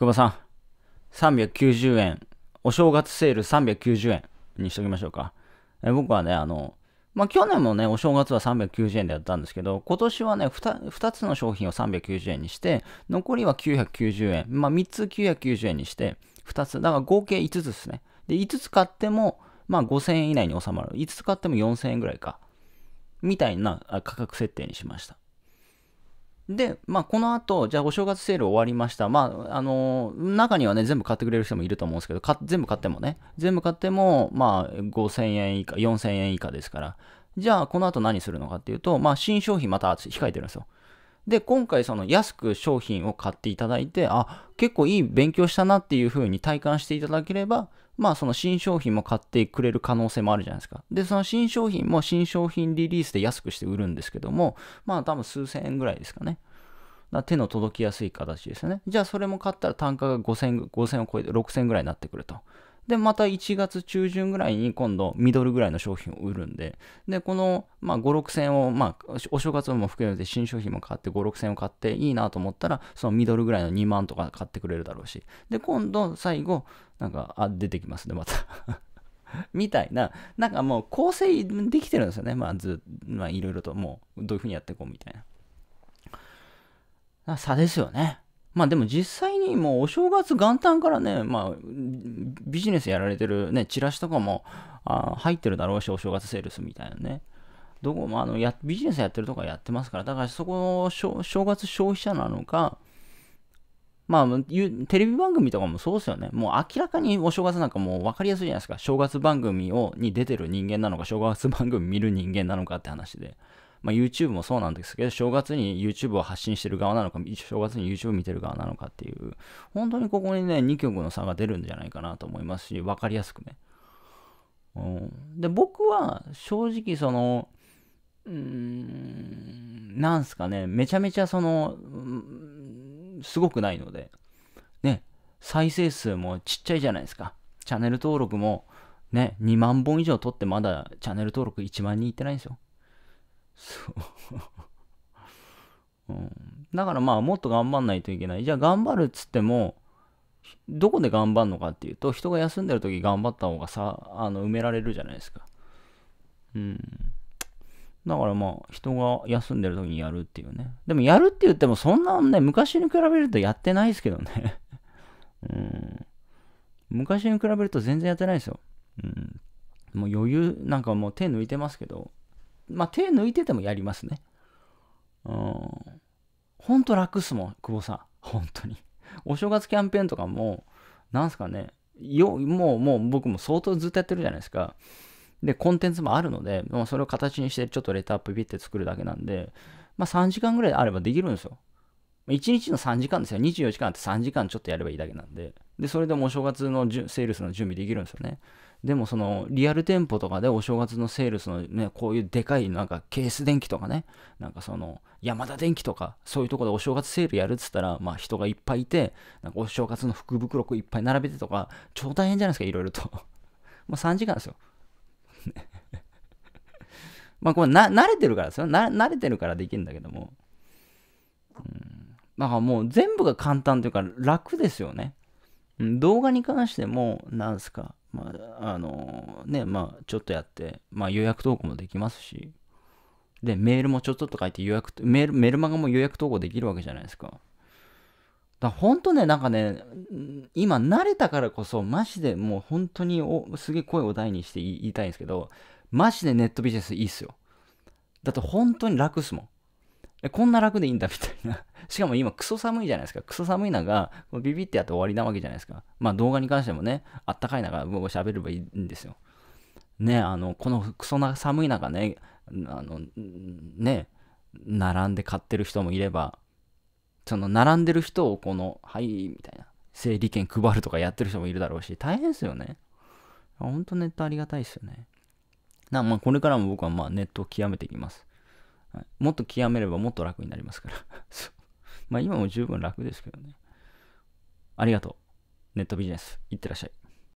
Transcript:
久保さん、390円、お正月セール390円にしときましょうか。え僕はね、あの、まあ、去年もね、お正月は390円でやったんですけど、今年はね2、2つの商品を390円にして、残りは990円。まあ、3つ990円にして、2つ。だから合計5つですね。で、5つ買っても、まあ、5000円以内に収まる。5つ買っても4000円ぐらいか。みたいな価格設定にしました。で、まあ、この後、じゃあお正月セール終わりました。まあ、あのー、中にはね、全部買ってくれる人もいると思うんですけど、全部買ってもね、全部買っても、まあ、5000円以下、4000円以下ですから、じゃあ、この後何するのかっていうと、まあ、新商品また控えてるんですよ。で、今回、その安く商品を買っていただいて、あ、結構いい勉強したなっていう風に体感していただければ、まあその新商品も買ってくれる可能性もあるじゃないですか。で、その新商品も新商品リリースで安くして売るんですけども、まあ多分数千円ぐらいですかね。だ手の届きやすい形ですよね。じゃあそれも買ったら単価が5000、5000を超えて6000ぐらいになってくると。で、また1月中旬ぐらいに今度、ミドルぐらいの商品を売るんで、で、この、まあ、5、6千を、まあ、お正月も含めて新商品も買って、5、6千を買っていいなと思ったら、そのミドルぐらいの2万とか買ってくれるだろうし、で、今度、最後、なんか、あ、出てきますね、また みたいな、なんかもう構成できてるんですよね。まあず、まあいろいろともうどういうふうにやっていこうみたいな。差ですよね。まあでも実際にもうお正月元旦からね、まあビジネスやられてるね、チラシとかもあ入ってるだろうし、お正月セールスみたいなね。どこもあのやビジネスやってるとかやってますから、だからそこを正月消費者なのか、まあ、テレビ番組とかもそうですよね。もう明らかにお正月なんかもう分かりやすいじゃないですか。正月番組をに出てる人間なのか、正月番組見る人間なのかって話で。まあ、YouTube もそうなんですけど、正月に YouTube を発信してる側なのか、正月に YouTube 見てる側なのかっていう、本当にここにね、2曲の差が出るんじゃないかなと思いますし、分かりやすくね。うん、で、僕は正直その、うーん、なんすかね、めちゃめちゃその、すごくないので、ね、再生数もちっちゃいじゃないですか。チャンネル登録もね、2万本以上取ってまだチャンネル登録1万人いってないんですよ。そう うん、だからまあもっと頑張んないといけないじゃあ頑張るっつってもどこで頑張るのかっていうと人が休んでる時頑張った方がさあの埋められるじゃないですかうんだからまあ人が休んでる時にやるっていうねでもやるって言ってもそんなね昔に比べるとやってないですけどね うん昔に比べると全然やってないですようんもう余裕なんかもう手抜いてますけどまあ、手抜いててもやりますね。うん。ほんと楽っすもん、久保さん。本当に。お正月キャンペーンとかも、なんすかね、よ、もう、もう僕も相当ずっとやってるじゃないですか。で、コンテンツもあるので、もうそれを形にして、ちょっとレターアップビって作るだけなんで、まあ3時間ぐらいあればできるんですよ。1日の3時間ですよ。24時間って3時間ちょっとやればいいだけなんで。で、それでもお正月のセールスの準備できるんですよね。でもそのリアル店舗とかでお正月のセールスのね、こういうでかいなんかケース電気とかね、なんかその山田電機とか、そういうとこでお正月セールやるっつったら、まあ人がいっぱいいて、なんかお正月の福袋いっぱい並べてとか、超大変じゃないですか、いろいろと。まあ3時間ですよ。まあこれな慣れてるからですよ慣れてるからできるんだけども。だからもう全部が簡単というか楽ですよね。動画に関しても、なんすか、まあ、あのね、まあ、ちょっとやって、まあ、予約投稿もできますし、で、メールもちょっとと書いて予約、メール、メルマガも予約投稿できるわけじゃないですか。だほんとね、なんかね、今慣れたからこそ、マジでもう本当におすげえ声を大にして言いたいんですけど、マジでネットビジネスいいっすよ。だって本当に楽っすもん。こんな楽でいいんだみたいな。しかも今クソ寒いじゃないですか。クソ寒い中、ビビってやって終わりなわけじゃないですか。まあ動画に関してもね、あったかい中、僕喋ればいいんですよ。ね、あの、このクソな寒い中ね、あの、ね、並んで買ってる人もいれば、その並んでる人をこの、はい、みたいな、整理券配るとかやってる人もいるだろうし、大変ですよね。ほんとネットありがたいですよね。なまあこれからも僕はまあネットを極めていきます。もっと極めればもっと楽になりますから まあ今も十分楽ですけどね。ありがとう。ネットビジネス。いってらっしゃい。